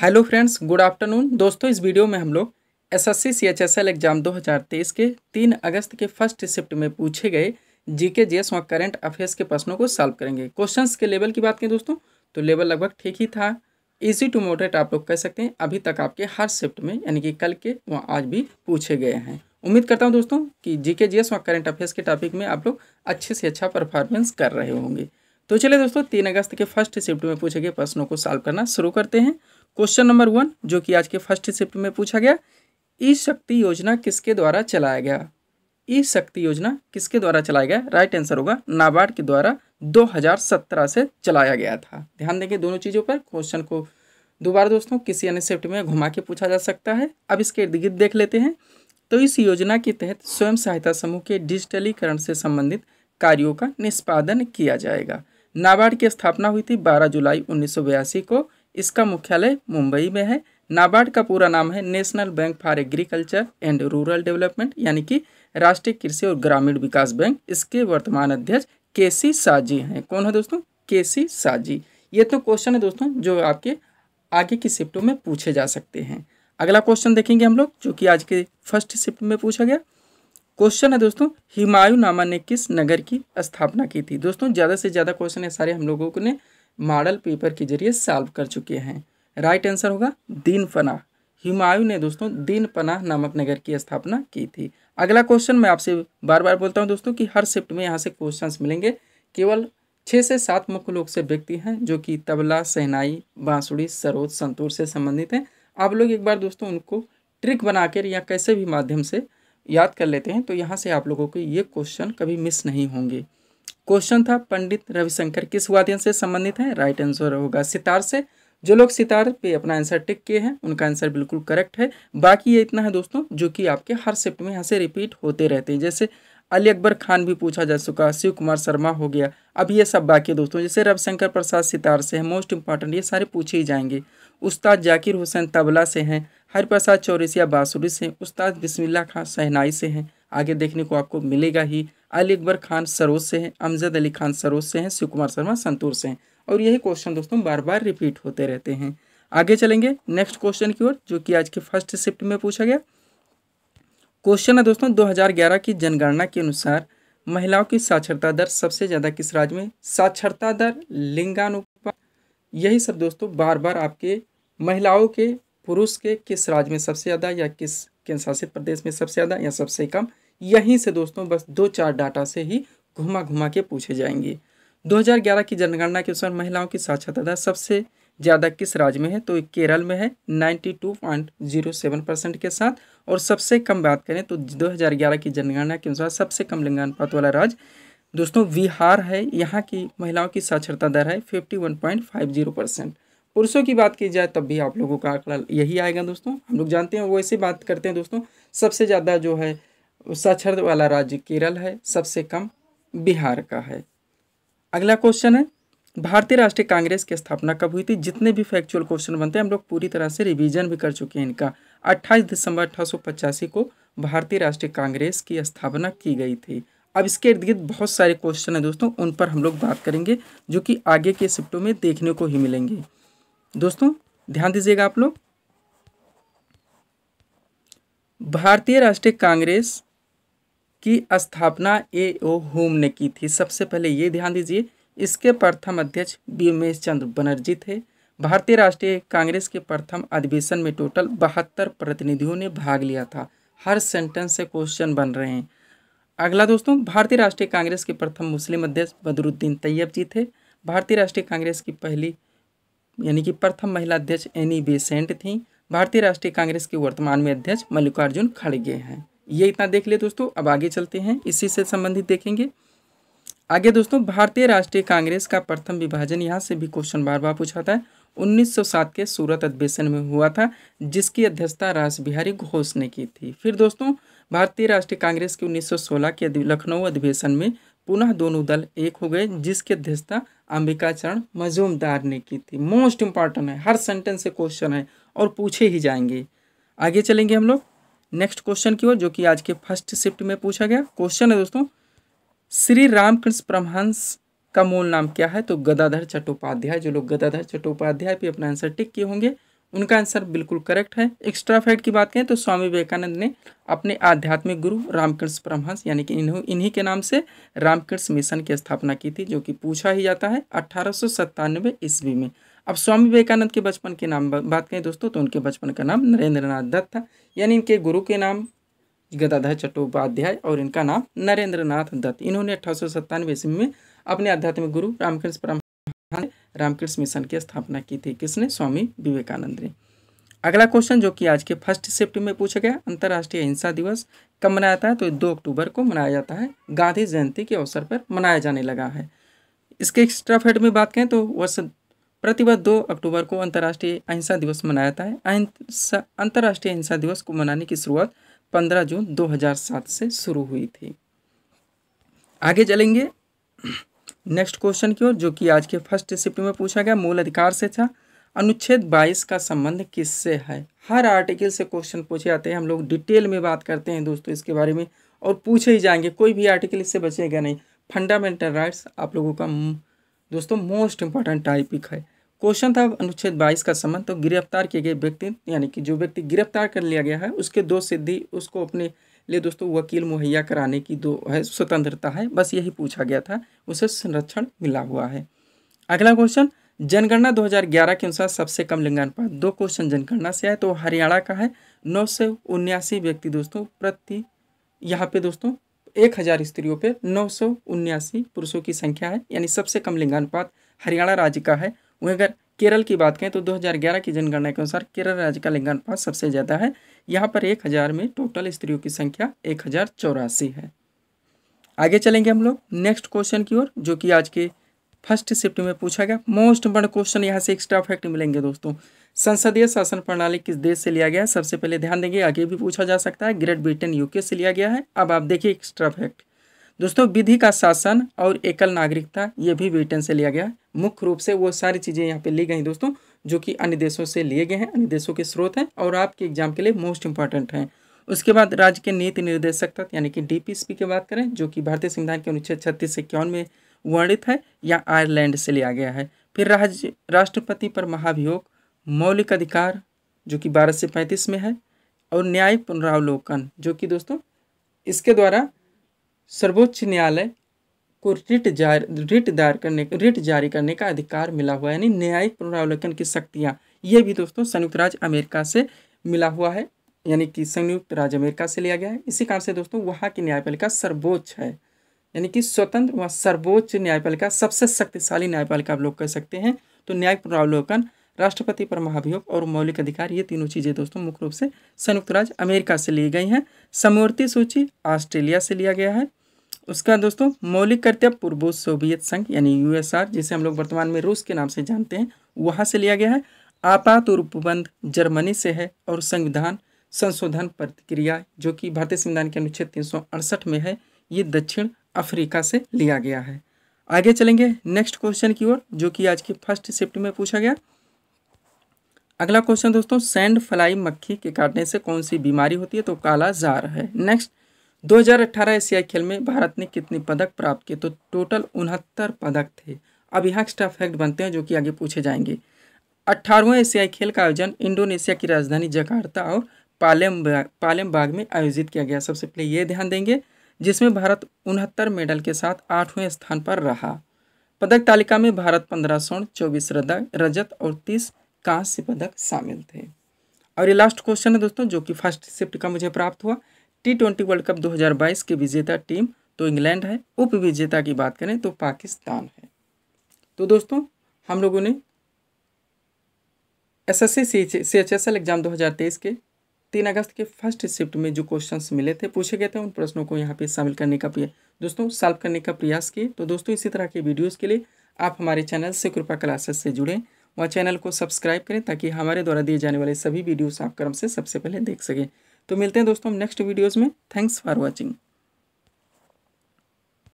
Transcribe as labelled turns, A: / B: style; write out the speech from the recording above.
A: hello friends good afternoon दोस्तों इस video में हम लोग एसएससी सीएचएसएल एग्जाम 2023 के 3 अगस्त के फर्स्ट शिफ्ट में पूछे गए जीके जीएस व करंट अफेयर्स के प्रश्नों को सॉल्व करेंगे क्वेश्चंस के लेवल की बात करें दोस्तों तो लेवल लगभग ठीक ही था इजी टू मोटरेट आप लोग कह सकते हैं अभी तक आपके हर शिफ्ट में यानी कि कल के व आज भी पूछे गए हैं उम्मीद करता हूँ दोस्तों कि जीके के व करंट अफेयर्स के टॉपिक में आप लोग अच्छे से अच्छा परफॉर्मेंस कर रहे होंगे तो चलिए दोस्तों तीन अगस्त के फर्स्ट शिफ्ट में पूछे गए प्रश्नों को सॉल्व करना शुरू करते हैं क्वेश्चन नंबर वन जो कि आज के फर्स्ट शिफ्ट में पूछा गया ई शक्ति योजना किसके द्वारा चलाया गया ई शक्ति योजना किसके द्वारा चलाया गया राइट आंसर होगा नाबार्ड के द्वारा 2017 से चलाया गया था ध्यान देंगे दोनों चीज़ों पर क्वेश्चन को दोबारा दोस्तों किसी अन्य शिफ्ट में घुमा के पूछा जा सकता है अब इसके इर्द गिर्द देख लेते हैं तो इस योजना के तहत स्वयं सहायता समूह के डिजिटलीकरण से संबंधित कार्यों का निष्पादन किया जाएगा नाबार्ड की स्थापना हुई थी 12 जुलाई उन्नीस को इसका मुख्यालय मुंबई में है नाबार्ड का पूरा नाम है National Bank for Agriculture and Rural Development यानी कि राष्ट्रीय कृषि और ग्रामीण विकास बैंक इसके वर्तमान अध्यक्ष के सी साजी हैं कौन है दोस्तों के सी साजी ये तो क्वेश्चन है दोस्तों जो आपके आगे की शिफ्टों में पूछे जा सकते हैं अगला क्वेश्चन देखेंगे हम लोग जो कि आज के फर्स्ट शिफ्ट में पूछा गया क्वेश्चन है दोस्तों हिमायू नामा ने किस नगर की स्थापना की थी दोस्तों ज़्यादा से ज़्यादा क्वेश्चन है सारे हम लोगों ने मॉडल पेपर के जरिए सॉल्व कर चुके हैं राइट आंसर होगा दीन पनाह हिमायू ने दोस्तों दीन पनाह नामक नगर की स्थापना की थी अगला क्वेश्चन मैं आपसे बार बार बोलता हूँ दोस्तों कि हर शिफ्ट में यहाँ से क्वेश्चन मिलेंगे केवल छः से सात मुख्य लोग से व्यक्ति हैं जो कि तबला सहनाई बांसुड़ी सरोज संतूर से संबंधित हैं आप लोग एक बार दोस्तों उनको ट्रिक बनाकर या कैसे भी माध्यम से याद कर लेते हैं तो यहाँ से आप लोगों को ये क्वेश्चन कभी मिस नहीं होंगे क्वेश्चन था पंडित रविशंकर किस वाद्यन से संबंधित है राइट आंसर होगा सितार से जो लोग सितार पे अपना आंसर टिक किए हैं उनका आंसर बिल्कुल करेक्ट है बाकी ये इतना है दोस्तों जो कि आपके हर शिफ्ट में यहाँ से रिपीट होते रहते हैं जैसे अली अकबर खान भी पूछा जा चुका शिव कुमार शर्मा हो गया अब ये सब बाकी दोस्तों जैसे रविशंकर प्रसाद सितार से हैं मोस्ट इंपॉर्टेंट ये सारे पूछे ही जाएंगे उस्ताद जाकिर हुसैन तबला से हैं हरिप्रसाद चौरसिया बासुरी से उस्ताद बिस्मिल्ला खान सहनाई से हैं आगे देखने को आपको मिलेगा ही अली अकबर खान सरोज से हैं अमजद अली खान सरोज से हैं शिव कुमार शर्मा संतूर से हैं और यही क्वेश्चन दोस्तों बार बार रिपीट होते रहते हैं आगे चलेंगे नेक्स्ट क्वेश्चन की ओर जो कि आज के फर्स्ट शिफ्ट में पूछा गया क्वेश्चन है दोस्तों 2011 की जनगणना के अनुसार महिलाओं की साक्षरता दर सबसे ज़्यादा किस राज्य में साक्षरता दर लिंगानुपात यही सब दोस्तों बार बार आपके महिलाओं के पुरुष के किस राज्य में सबसे ज़्यादा या किस केंद्र शासित प्रदेश में सबसे ज़्यादा या सबसे कम यहीं से दोस्तों बस दो चार डाटा से ही घुमा घुमा के पूछे जाएंगे 2011 की जनगणना के अनुसार महिलाओं की साक्षरता दर सबसे ज़्यादा किस राज्य में है तो केरल में है 92.07 परसेंट के साथ और सबसे कम बात करें तो 2011 की जनगणना के अनुसार सबसे कम लिंगानुपात वाला राज्य दोस्तों बिहार है यहाँ की महिलाओं की साक्षरता दर है फिफ्टी परसेंट पुरुषों की बात की जाए तब भी आप लोगों का आंकड़ा यही आएगा दोस्तों हम लोग जानते हैं वो ऐसे बात करते हैं दोस्तों सबसे ज़्यादा जो है साक्षर वाला राज्य केरल है सबसे कम बिहार का है अगला क्वेश्चन है भारतीय राष्ट्रीय कांग्रेस की स्थापना कब हुई थी जितने भी फैक्चुअल क्वेश्चन बनते हैं हम लोग पूरी तरह से रिवीजन भी कर चुके हैं इनका 28 दिसंबर अठारह को भारतीय राष्ट्रीय कांग्रेस की स्थापना की गई थी अब इसके इर्द गिर्द बहुत सारे क्वेश्चन हैं दोस्तों उन पर हम लोग बात करेंगे जो कि आगे के शिफ्टों में देखने को ही मिलेंगे दोस्तों ध्यान दीजिएगा आप लोग भारतीय राष्ट्रीय कांग्रेस की स्थापना ए ओ होम ने की थी सबसे पहले ये ध्यान दीजिए इसके प्रथम अध्यक्ष व्योमेश चंद्र बनर्जी थे भारतीय राष्ट्रीय कांग्रेस के प्रथम अधिवेशन में टोटल बहत्तर प्रतिनिधियों ने भाग लिया था हर सेंटेंस से क्वेश्चन बन रहे हैं अगला दोस्तों भारतीय राष्ट्रीय कांग्रेस के प्रथम मुस्लिम अध्यक्ष बदरुद्दीन तैयब जी थे भारतीय राष्ट्रीय कांग्रेस की पहली यानी कि प्रथम महिला अध्यक्ष एनी बेसेंट थीं भारतीय राष्ट्रीय कांग्रेस के वर्तमान में अध्यक्ष मल्लिकार्जुन खड़गे हैं ये इतना देख लिया दोस्तों अब आगे चलते हैं इसी से संबंधित देखेंगे आगे दोस्तों भारतीय राष्ट्रीय कांग्रेस का प्रथम विभाजन यहाँ से भी क्वेश्चन बार बार पूछा था 1907 के सूरत अधिवेशन में हुआ था जिसकी अध्यक्षता रास बिहारी घोष ने की थी फिर दोस्तों भारतीय राष्ट्रीय कांग्रेस की 1916 के लखनऊ अधिवेशन में पुनः दोनों दल एक हो गए जिसकी अध्यक्षता अंबिकाचरण मजूमदार ने की थी मोस्ट इम्पॉर्टेंट है हर सेंटेंस से क्वेश्चन है और पूछे ही जाएंगे आगे चलेंगे हम लोग नेक्स्ट क्वेश्चन की ओर जो कि आज के फर्स्ट शिफ्ट में पूछा गया क्वेश्चन है दोस्तों श्री रामकृष्ण परमहंस का मूल नाम क्या है तो गदाधर चट्टोपाध्याय जो लोग गदाधर चट्टोपाध्याय पे अपना आंसर टिक किए होंगे उनका आंसर बिल्कुल करेक्ट है एक्स्ट्रा फैक्ट की बात करें तो स्वामी विवेकानंद ने अपने आध्यात्मिक गुरु रामकृष्ण परमहंस यानी कि इन्हों इन्हीं के नाम से रामकृष्ण मिशन की स्थापना की थी जो कि पूछा ही जाता है अट्ठारह ईस्वी में अब स्वामी विवेकानंद के बचपन के नाम बात करें दोस्तों तो उनके बचपन का नाम नरेंद्र नाथ दत्त था यानी इनके गुरु के नाम गदाधर चट्टोपाध्याय और इनका नाम नरेंद्र नाथ दत्त इन्होंने अठारह ईस्वी में अपने आध्यात्मिक गुरु रामकृष्ण परम रामकृष्ण मिशन की स्थापना की थी किसने स्वामी विवेकानंद ने अगला क्वेश्चन जो कि आज के फर्स्ट शिफ्ट में पूछा गया अंतर्राष्ट्रीय अहिंसा दिवस कब मनाया जाता है तो दो अक्टूबर को मनाया जाता है गांधी जयंती के अवसर पर मनाया जाने लगा है इसके एक्स्ट्रा फेड में बात करें तो वर्ष प्रति दो अक्टूबर को अंतर्राष्ट्रीय अहिंसा दिवस मनाया जाता है अंतर्राष्ट्रीय अहिंसा दिवस को मनाने की शुरुआत 15 जून 2007 से शुरू हुई थी आगे चलेंगे नेक्स्ट क्वेश्चन की ओर जो कि आज के फर्स्ट शिफ्ट में पूछा गया मूल अधिकार से था अनुच्छेद 22 का संबंध किससे है हर आर्टिकल से क्वेश्चन पूछे जाते हैं हम लोग डिटेल में बात करते हैं दोस्तों इसके बारे में और पूछे ही जाएंगे कोई भी आर्टिकल इससे बचेगा नहीं फंडामेंटल राइट्स आप लोगों का दोस्तों मोस्ट इंपॉर्टेंट टाइपिक है क्वेश्चन था अनुच्छेद बाईस का संबंध तो गिरफ्तार किए गए व्यक्ति यानी कि जो व्यक्ति गिरफ्तार कर लिया गया है उसके दो सिद्धि उसको अपने लिए दोस्तों वकील मुहैया कराने की दो है स्वतंत्रता है बस यही पूछा गया था उसे संरक्षण मिला हुआ है अगला क्वेश्चन जनगणना 2011 के अनुसार सबसे कम लिंगानुपात दो क्वेश्चन जनगणना से आए तो हरियाणा का है नौ सौ उन्यासी व्यक्ति दोस्तों प्रति यहाँ पे दोस्तों एक हज़ार स्त्रियों पे नौ सौ उन्यासी पुरुषों की संख्या है यानी सबसे कम लिंगानुपात हरियाणा राज्य का है वहीं अगर केरल की बात करें तो 2011 की जनगणना के अनुसार केरल राज्य का लिंगानुपात सबसे ज़्यादा है यहाँ पर एक हज़ार में टोटल स्त्रियों की संख्या एक हज़ार चौरासी है आगे चलेंगे हम लोग नेक्स्ट क्वेश्चन की ओर जो कि आज के फर्स्ट शिफ्ट में पूछा गया मोस्ट बड़े क्वेश्चन यहाँ से एक्स्ट्रा फैक्ट मिलेंगे दोस्तों संसदीय शासन प्रणाली किस देश से लिया गया है सबसे पहले ध्यान देंगे आगे भी पूछा जा सकता है ग्रेट ब्रिटेन यूके से लिया गया है अब आप देखिए एक्स्ट्रा फैक्ट दोस्तों विधि का शासन और एकल नागरिकता ये भी ब्रिटेन से लिया गया है मुख्य रूप से वो सारी चीज़ें यहाँ पे ली गई दोस्तों जो कि अन्य देशों से लिए गए हैं अन्य देशों के स्रोत हैं और आपके एग्जाम के लिए मोस्ट इंपॉर्टेंट हैं उसके बाद राज्य के नीति निर्देशक तत्व यानी कि डीपीएसपी की बात करें जो कि भारतीय संविधान के अनुच्छेद छत्तीस इक्यावन में वर्णित है या आयरलैंड से लिया गया है फिर राज्य राष्ट्रपति पर महाभियोग मौलिक अधिकार जो कि बारह से पैंतीस में है और न्याय पुनरावलोकन जो कि दोस्तों इसके द्वारा सर्वोच्च न्यायालय को रिट जारी रिट दायर करने रिट जारी करने का अधिकार मिला हुआ है यानी न्यायिक पुनरावलोकन की शक्तियाँ ये भी दोस्तों संयुक्त राज्य अमेरिका से मिला हुआ है यानी कि संयुक्त राज्य अमेरिका से लिया गया है इसी कारण से दोस्तों वहाँ की न्यायपालिका सर्वोच्च है यानी कि स्वतंत्र व सर्वोच्च न्यायपालिका सबसे शक्तिशाली न्यायपालिका आप लोग कह सकते हैं तो न्यायिक पुनरावलोकन राष्ट्रपति पर महाभियोग और मौलिक अधिकार ये तीनों चीज़ें दोस्तों मुख्य रूप से संयुक्त राज्य अमेरिका से ली गई हैं समवर्ती सूची ऑस्ट्रेलिया से लिया गया है उसका दोस्तों मौलिक कर्तव्य पूर्व सोवियत संघ यानी यूएसआर जिसे हम लोग वर्तमान में रूस के नाम से जानते हैं वहाँ से लिया गया है आपात और उपबंध जर्मनी से है और संविधान संशोधन प्रतिक्रिया जो कि भारतीय संविधान के अनुच्छेद तीन में है ये दक्षिण अफ्रीका से लिया गया है आगे चलेंगे नेक्स्ट क्वेश्चन की ओर जो कि आज के फर्स्ट शिफ्ट में पूछा गया अगला क्वेश्चन दोस्तों सैंड फ्लाई मक्खी के काटने से कौन सी बीमारी होती है तो काला जार है नेक्स्ट 2018 एशियाई खेल में भारत ने कितने पदक प्राप्त किए तो टोटल उनहत्तर पदक थे अब यहाँ एक्स्ट्रा फैक्ट बनते हैं जो कि आगे पूछे जाएंगे अट्ठारहवें एशियाई खेल का आयोजन इंडोनेशिया की राजधानी जकार्ता और पालेम बाग में आयोजित किया गया सबसे पहले ये ध्यान देंगे जिसमें भारत उनहत्तर मेडल के साथ आठवें स्थान पर रहा पदक तालिका में भारत पंद्रह स्वर्ण चौबीस रजत और तीस कांस्य पदक शामिल थे और ये लास्ट क्वेश्चन है दोस्तों जो कि फर्स्ट शिफ्ट का मुझे प्राप्त हुआ टी ट्वेंटी वर्ल्ड कप 2022 की विजेता टीम तो इंग्लैंड है उप विजेता की बात करें तो पाकिस्तान है तो दोस्तों हम लोगों ने S S C H S L exam 2023 के तीन अगस्त के फर्स्ट शिफ्ट में जो क्वेश्चंस मिले थे पूछे गए थे उन प्रश्नों को यहाँ पे शामिल करने का दोस्तों सॉल्व करने का प्रयास किए तो दोस्तों इसी तरह के वीडियोज़ के लिए आप हमारे चैनल से कृपा क्लासेस से जुड़ें वह चैनल को सब्सक्राइब करें ताकि हमारे द्वारा दिए जाने वाले सभी वीडियोस आप क्रम से सबसे पहले देख सकें तो मिलते हैं दोस्तों नेक्स्ट वीडियोज़ में थैंक्स फॉर वॉचिंग